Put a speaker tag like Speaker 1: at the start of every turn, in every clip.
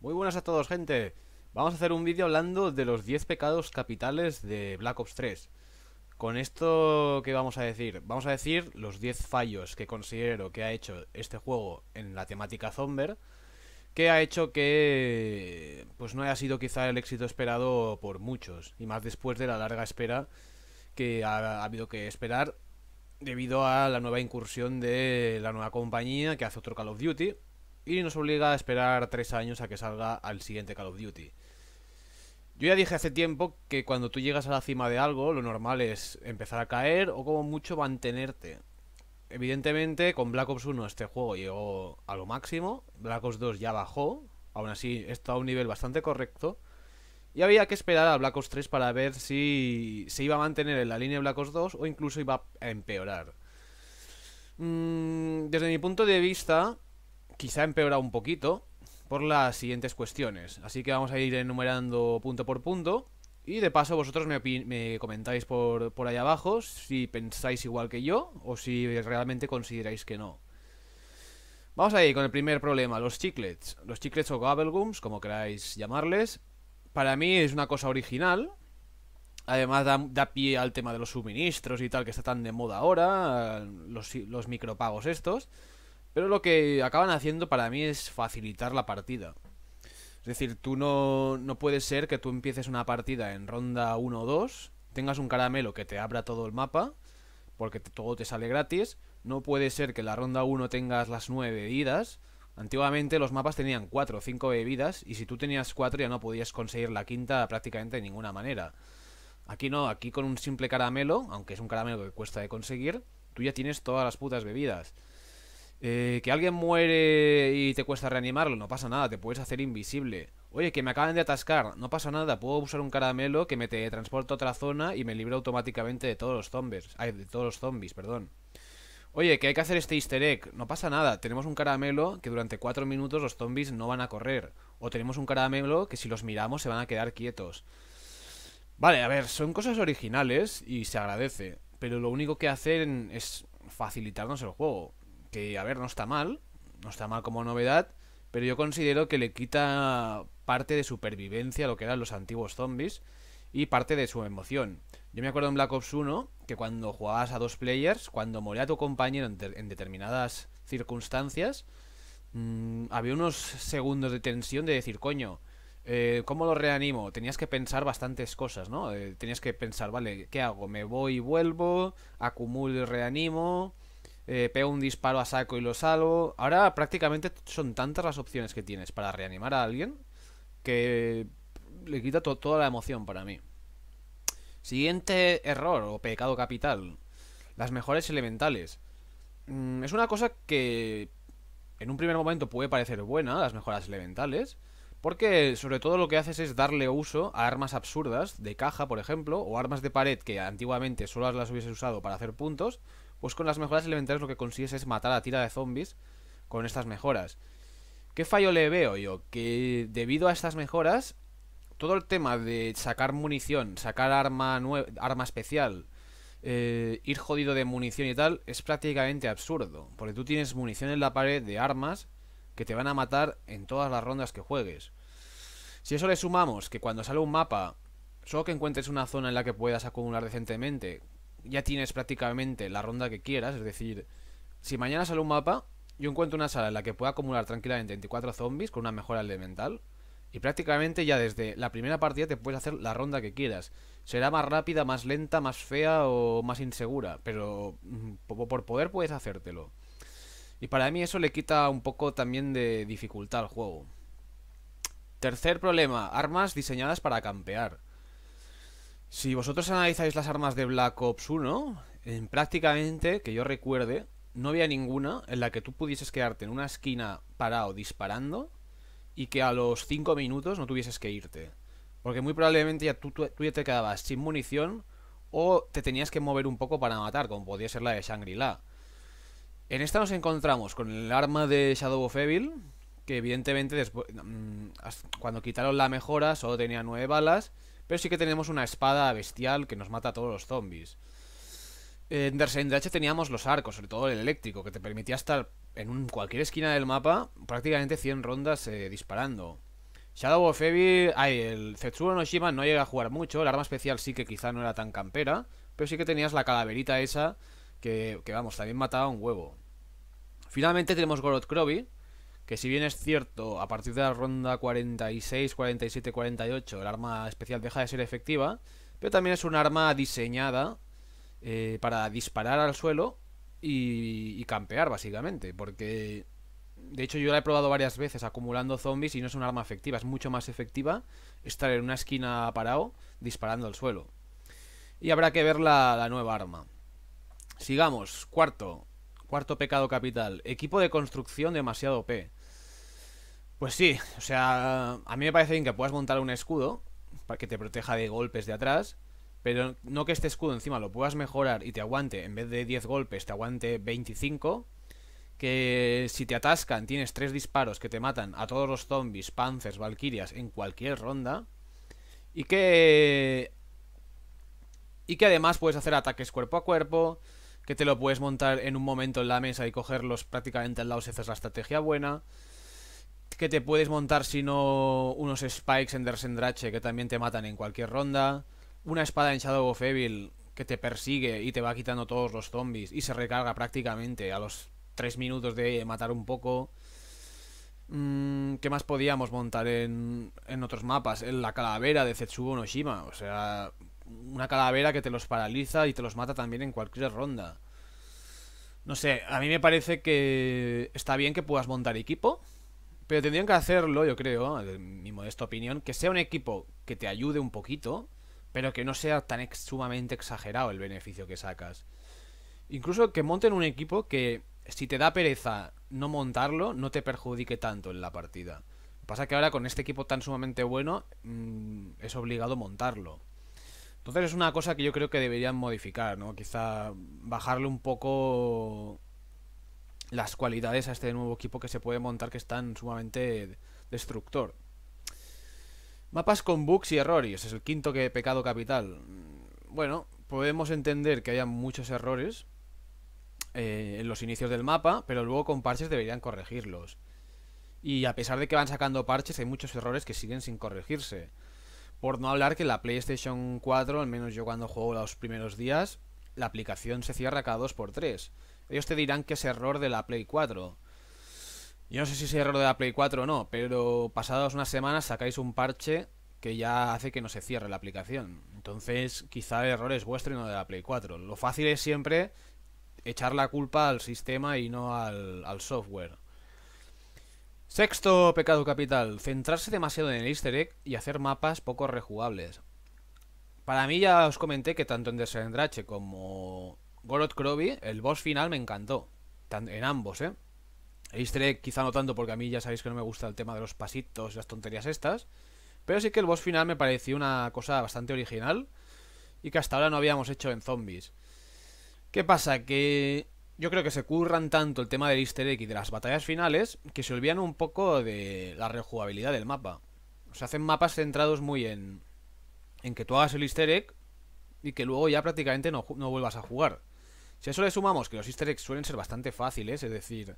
Speaker 1: Muy buenas a todos gente, vamos a hacer un vídeo hablando de los 10 pecados capitales de Black Ops 3 Con esto, ¿qué vamos a decir? Vamos a decir los 10 fallos que considero que ha hecho este juego en la temática Zomber Que ha hecho que pues no haya sido quizá el éxito esperado por muchos Y más después de la larga espera que ha habido que esperar Debido a la nueva incursión de la nueva compañía que hace otro Call of Duty y nos obliga a esperar 3 años a que salga al siguiente Call of Duty. Yo ya dije hace tiempo que cuando tú llegas a la cima de algo, lo normal es empezar a caer o como mucho mantenerte. Evidentemente, con Black Ops 1 este juego llegó a lo máximo, Black Ops 2 ya bajó, aún así está a un nivel bastante correcto, y había que esperar a Black Ops 3 para ver si se iba a mantener en la línea de Black Ops 2 o incluso iba a empeorar. Mm, desde mi punto de vista, quizá empeorado un poquito por las siguientes cuestiones. Así que vamos a ir enumerando punto por punto. Y de paso vosotros me, comentáis por, ahí abajo si pensáis igual que yo o si realmente consideráis que no. Vamos ir con el primer problema, los chiclets. Los chiclets o gobblegums, como queráis llamarles. Para mí es una cosa original. Además da, pie al tema de los suministros y tal que está tan de moda ahora, los, los micropagos estos. Pero lo que acaban haciendo para mí es facilitar la partida. Es decir, tú no, no puedes ser que tú empieces una partida en ronda 1 o 2, tengas un caramelo que te abra todo el mapa, porque todo te sale gratis. No puede ser que en la ronda 1 tengas las 9 bebidas. Antiguamente los mapas tenían 4 o 5 bebidas y si tú tenías 4 ya no podías conseguir la quinta prácticamente de ninguna manera. Aquí no, aquí con un simple caramelo, aunque es un caramelo que cuesta de conseguir, tú ya tienes todas las putas bebidas. Eh, que alguien muere y te cuesta reanimarlo, no pasa nada, te puedes hacer invisible. Oye, que me acaban de atascar, no pasa nada, puedo usar un caramelo que me te transporta a otra zona y me libra automáticamente de todos los zombies. Ay, de todos los zombies, perdón. Oye, que hay que hacer este easter egg, no pasa nada, tenemos un caramelo que durante 4 minutos los zombies no van a correr. O tenemos un caramelo que si los miramos se van a quedar quietos. Vale, a ver, son cosas originales y se agradece. Pero lo único que hacen es facilitarnos el juego a ver, no está mal, no está mal como novedad, pero yo considero que le quita parte de supervivencia a lo que eran los antiguos zombies y parte de su emoción. Yo me acuerdo en Black Ops 1 que cuando jugabas a dos players, cuando moría tu compañero en, determinadas circunstancias, mm, había unos segundos de tensión de decir, coño, eh, ¿cómo lo reanimo? Tenías que pensar bastantes cosas, ¿no? Eh, tenías que pensar, vale, ¿qué hago? ¿Me voy y vuelvo? ¿Acumulo y reanimo? Eh, pego un disparo a saco y lo salvo. Ahora prácticamente son tantas las opciones que tienes para reanimar a alguien que le quita toda la emoción para mí. Siguiente error o pecado capital. Las mejores elementales. Mm, es una cosa que en un primer momento puede parecer buena, las mejoras elementales. Porque sobre todo lo que haces es darle uso a armas absurdas, de caja por ejemplo, o armas de pared que antiguamente solo las hubiese usado para hacer puntos, pues con las mejoras elementales lo que consigues es matar a tira de zombies con estas mejoras. ¿Qué fallo le veo yo? Que debido a estas mejoras, todo el tema de sacar munición, sacar arma, arma especial, eh, ir jodido de munición y tal, es prácticamente absurdo. Porque tú tienes munición en la pared de armas que te van a matar en todas las rondas que juegues. Si eso le sumamos que cuando sale un mapa, solo que encuentres una zona en la que puedas acumular decentemente, ya tienes prácticamente la ronda que quieras. Es decir, si mañana sale un mapa, yo encuentro una sala en la que pueda acumular tranquilamente 24 zombies con una mejora elemental. Y prácticamente ya desde la primera partida te puedes hacer la ronda que quieras. Será más rápida, más lenta, más fea o más insegura, pero mm, por poder puedes hacértelo. Y para mí eso le quita un poco también de dificultad al juego. Tercer problema, armas diseñadas para campear. Si vosotros analizáis las armas de Black Ops 1, en prácticamente, que yo recuerde, no había ninguna en la que tú pudieses quedarte en una esquina parado disparando y que a los 5 minutos no tuvieses que irte. Porque muy probablemente ya tú, ya te quedabas sin munición o te tenías que mover un poco para matar, como podía ser la de Shangri-La. En esta nos encontramos con el arma de Shadow of Evil, que evidentemente después, mm, cuando quitaron la mejora solo tenía 9 balas pero sí que tenemos una espada bestial que nos mata a todos los zombies. En Dersendrache teníamos los arcos, sobre todo el eléctrico, que te permitía estar en cualquier esquina del mapa prácticamente 100 rondas eh, disparando. Shadow of Heavy, ay, el Zetsuo no Shima no llega a jugar mucho, el arma especial sí que quizá no era tan campera, pero sí que tenías la calaverita esa que, vamos, también mataba un huevo. Finalmente tenemos Gorod Krobi, que si bien es cierto, a partir de la ronda 46, 47, 48, el arma especial deja de ser efectiva, pero también es un arma diseñada eh, para disparar al suelo y, campear, básicamente, porque... De hecho, yo la he probado varias veces acumulando zombies y no es un arma efectiva, es mucho más efectiva estar en una esquina parado disparando al suelo. Y habrá que ver la, la nueva arma. Sigamos, cuarto, cuarto pecado capital, equipo de construcción demasiado P. Pues sí, o sea, a mí me parece bien que puedas montar un escudo para que te proteja de golpes de atrás, pero no que este escudo encima lo puedas mejorar y te aguante, en vez de 10 golpes, te aguante 25. Que si te atascan, tienes 3 disparos que te matan a todos los zombies, panzers, valquirias en cualquier ronda. Y que. Y que además puedes hacer ataques cuerpo a cuerpo. Que te lo puedes montar en un momento en la mesa y cogerlos prácticamente al lado si haces la estrategia buena que te puedes montar, sino unos spikes en Dersendrache que también te matan en cualquier ronda. Una espada en Shadow of Evil que te persigue y te va quitando todos los zombies y se recarga prácticamente a los 3 minutos de matar un poco. Mm, ¿Qué más podíamos montar en, en otros mapas? En la calavera de Zetsubo no Shima. O sea, una calavera que te los paraliza y te los mata también en cualquier ronda. No sé, a mí me parece que está bien que puedas montar equipo, pero tendrían que hacerlo, yo creo, en mi modesta opinión, que sea un equipo que te ayude un poquito, pero que no sea tan sumamente exagerado el beneficio que sacas. Incluso que monten un equipo que, si te da pereza no montarlo, no te perjudique tanto en la partida. Lo que pasa es que ahora con este equipo tan sumamente bueno, mm, es obligado montarlo. Entonces es una cosa que yo creo que deberían modificar, ¿no? Quizá bajarle un poco las cualidades a este nuevo equipo que se puede montar que están sumamente destructor. Mapas con bugs y errores, es el quinto que pecado capital. Bueno, podemos entender que haya muchos errores eh, en los inicios del mapa, pero luego con parches deberían corregirlos. Y a pesar de que van sacando parches, hay muchos errores que siguen sin corregirse. Por no hablar que la PlayStation 4, al menos yo cuando juego los primeros días, la aplicación se cierra cada 2x3. Ellos te dirán que es error de la Play 4. Yo no sé si es error de la Play 4 o no, pero pasadas unas semanas sacáis un parche que ya hace que no se cierre la aplicación. Entonces, quizá el error es vuestro y no de la Play 4. Lo fácil es siempre echar la culpa al sistema y no al, al software. Sexto pecado capital, centrarse demasiado en el easter egg y hacer mapas poco rejugables. Para mí ya os comenté que tanto en Desendrache como Gorod Krobi, el boss final me encantó. En ambos, ¿eh? Easter egg quizá no tanto porque a mí ya sabéis que no me gusta el tema de los pasitos y las tonterías estas. Pero sí que el boss final me pareció una cosa bastante original y que hasta ahora no habíamos hecho en zombies. ¿Qué pasa? Que yo creo que se curran tanto el tema del easter egg y de las batallas finales que se olvidan un poco de la rejugabilidad del mapa. se hacen mapas centrados muy en, en que tú hagas el easter egg y que luego ya prácticamente no vuelvas a jugar. Si a eso le sumamos que los easter eggs suelen ser bastante fáciles, es decir...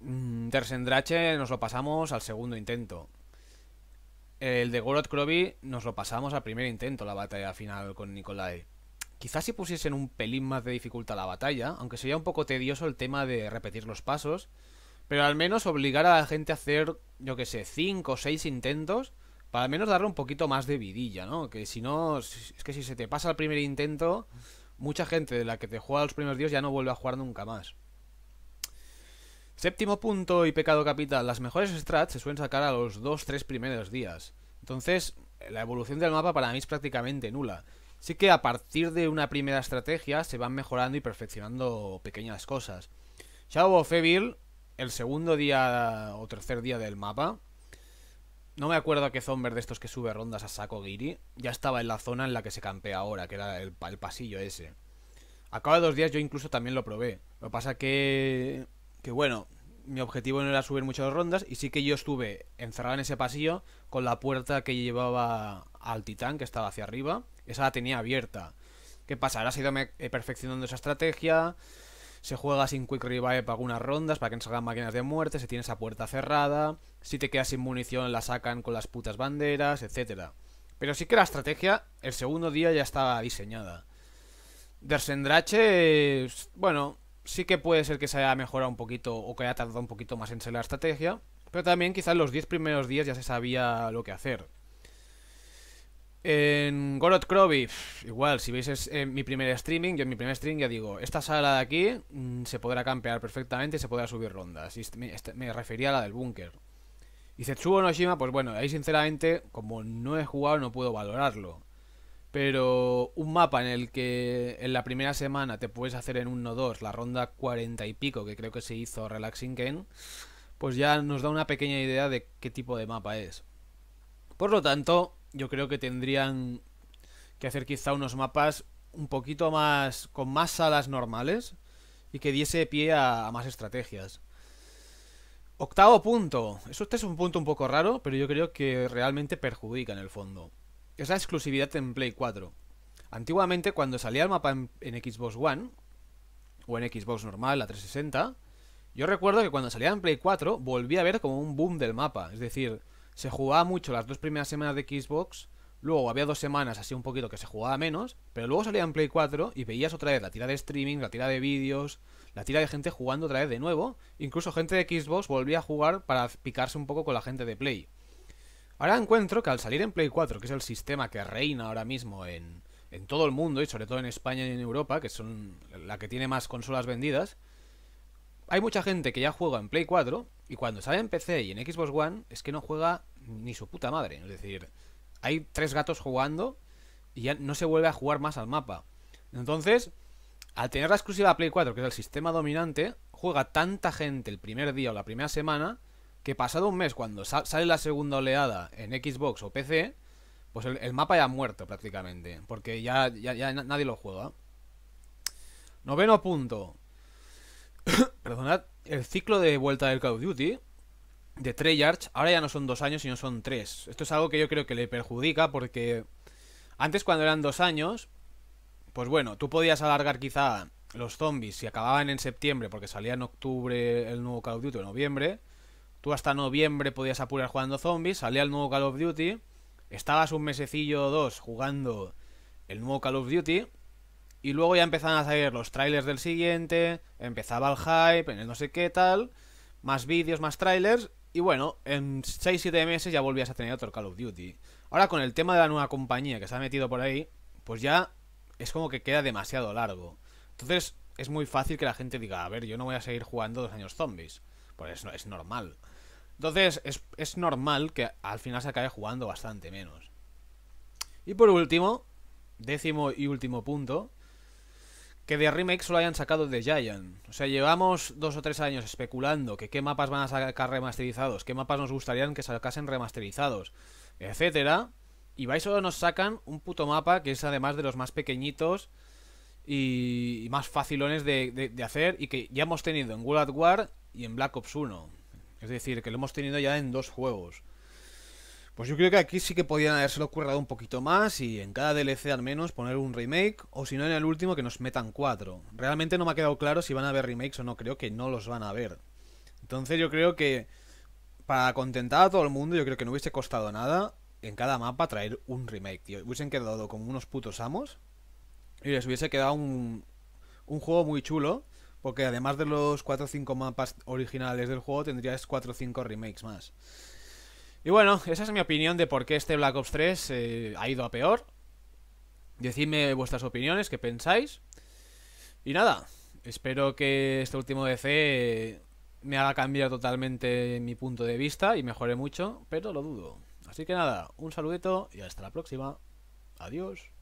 Speaker 1: Mm, Tersendrache nos lo pasamos al segundo intento. El de Gorod Krobi nos lo pasamos al primer intento, la batalla final con Nikolai. Quizás si pusiesen un pelín más de dificultad la batalla, aunque sería un poco tedioso el tema de repetir los pasos, pero al menos obligar a la gente a hacer, yo que sé, 5 o 6 intentos, para al menos darle un poquito más de vidilla, ¿no? Que si no, es que si se te pasa el primer intento, mucha gente de la que te juega los primeros días ya no vuelve a jugar nunca más. Séptimo punto y pecado capital. Las mejores strats se suelen sacar a los 2-3 primeros días. Entonces, la evolución del mapa para mí es prácticamente nula. Sí que a partir de una primera estrategia se van mejorando y perfeccionando pequeñas cosas. Shadow of el segundo día o tercer día del mapa, no me acuerdo a qué zomber de estos que sube rondas a Sakogiri ya estaba en la zona en la que se campea ahora, que era el, pasillo ese. A de dos días yo incluso también lo probé. Lo que pasa que, que bueno, mi objetivo no era subir muchas rondas y sí que yo estuve encerrado en ese pasillo con la puerta que llevaba al titán que estaba hacia arriba. Esa la tenía abierta. ¿Qué pasa? Ahora ha ido eh, perfeccionando esa estrategia. Se juega sin Quick Revive para algunas rondas, para que no salgan máquinas de muerte, se tiene esa puerta cerrada, si te quedas sin munición la sacan con las putas banderas, etc. Pero sí que la estrategia, el segundo día ya estaba diseñada. Dersendrache, bueno, sí que puede ser que se haya mejorado un poquito o que haya tardado un poquito más en ser la estrategia, pero también quizás los 10 primeros días ya se sabía lo que hacer. En Gorod Krobi, igual, si veis en eh, mi primer streaming, yo en mi primer stream ya digo, esta sala de aquí mm, se podrá campear perfectamente y se podrá subir rondas. Y me, refería a la del búnker. Y no Noshima, pues bueno, ahí sinceramente, como no he jugado, no puedo valorarlo. Pero un mapa en el que en la primera semana te puedes hacer en 1-2 la ronda 40 y pico, que creo que se hizo Relaxing Ken, pues ya nos da una pequeña idea de qué tipo de mapa es. Por lo tanto, yo creo que tendrían que hacer quizá unos mapas un poquito más con más salas normales y que diese pie a, más estrategias. Octavo punto. Eso este es un punto un poco raro, pero yo creo que realmente perjudica en el fondo. Es la exclusividad en Play 4. Antiguamente, cuando salía el mapa en, en, Xbox One, o en Xbox normal, la 360, yo recuerdo que cuando salía en Play 4, volví a ver como un boom del mapa. Es decir, se jugaba mucho las dos primeras semanas de Xbox, luego había dos semanas así un poquito que se jugaba menos, pero luego salía en Play 4 y veías otra vez la tira de streaming, la tira de vídeos, la tira de gente jugando otra vez de nuevo, incluso gente de Xbox volvía a jugar para picarse un poco con la gente de Play. Ahora encuentro que al salir en Play 4, que es el sistema que reina ahora mismo en, en todo el mundo y sobre todo en España y en Europa, que son la que tiene más consolas vendidas, hay mucha gente que ya juega en Play 4 y cuando sale en PC y en Xbox One es que no juega ni su puta madre. Es decir, hay tres gatos jugando y ya no se vuelve a jugar más al mapa. Entonces, al tener la exclusiva Play 4, que es el sistema dominante, juega tanta gente el primer día o la primera semana que pasado un mes cuando sale la segunda oleada en Xbox o PC, pues el, mapa ya ha muerto prácticamente, porque ya, ya, ya nadie lo juega. Noveno punto, el ciclo de vuelta del Call of Duty de Treyarch ahora ya no son dos años, sino son tres. Esto es algo que yo creo que le perjudica porque antes cuando eran dos años, pues bueno, tú podías alargar quizá los zombies si acababan en septiembre porque salía en octubre el nuevo Call of Duty, O noviembre. Tú hasta noviembre podías apurar jugando zombies, salía el nuevo Call of Duty, estabas un mesecillo o dos jugando el nuevo Call of Duty y luego ya empezaban a salir los trailers del siguiente, empezaba el hype, en no sé qué tal, más vídeos, más trailers, y bueno, en 6-7 meses ya volvías a tener otro Call of Duty. Ahora con el tema de la nueva compañía que se ha metido por ahí, pues ya es como que queda demasiado largo. Entonces es muy fácil que la gente diga, a ver, yo no voy a seguir jugando dos años zombies. Pues es, es normal. Entonces es, es normal que al final se acabe jugando bastante menos. Y por último, décimo y último punto, que de remake solo hayan sacado de Giant. O sea, llevamos dos o tres años especulando que qué mapas van a sacar remasterizados, qué mapas nos gustarían que sacasen remasterizados, etcétera. Y vais solo nos sacan un puto mapa que es además de los más pequeñitos y más facilones de, hacer y que ya hemos tenido en World at War y en Black Ops 1. Es decir, que lo hemos tenido ya en dos juegos. Pues yo creo que aquí sí que podían haberse lo currado un poquito más y en cada DLC al menos poner un remake o si no en el último que nos metan cuatro. Realmente no me ha quedado claro si van a haber remakes o no, creo que no los van a haber. Entonces yo creo que para contentar a todo el mundo yo creo que no hubiese costado nada en cada mapa traer un remake, tío. Hubiesen quedado como unos putos amos y les hubiese quedado un, un juego muy chulo porque además de los 4 o 5 mapas originales del juego tendrías 4 o 5 remakes más. Y bueno, esa es mi opinión de por qué este Black Ops 3 eh, ha ido a peor. Decidme vuestras opiniones, qué pensáis. Y nada, espero que este último DC me haga cambiar totalmente mi punto de vista y mejore mucho, pero lo dudo. Así que nada, un saludito y hasta la próxima. Adiós.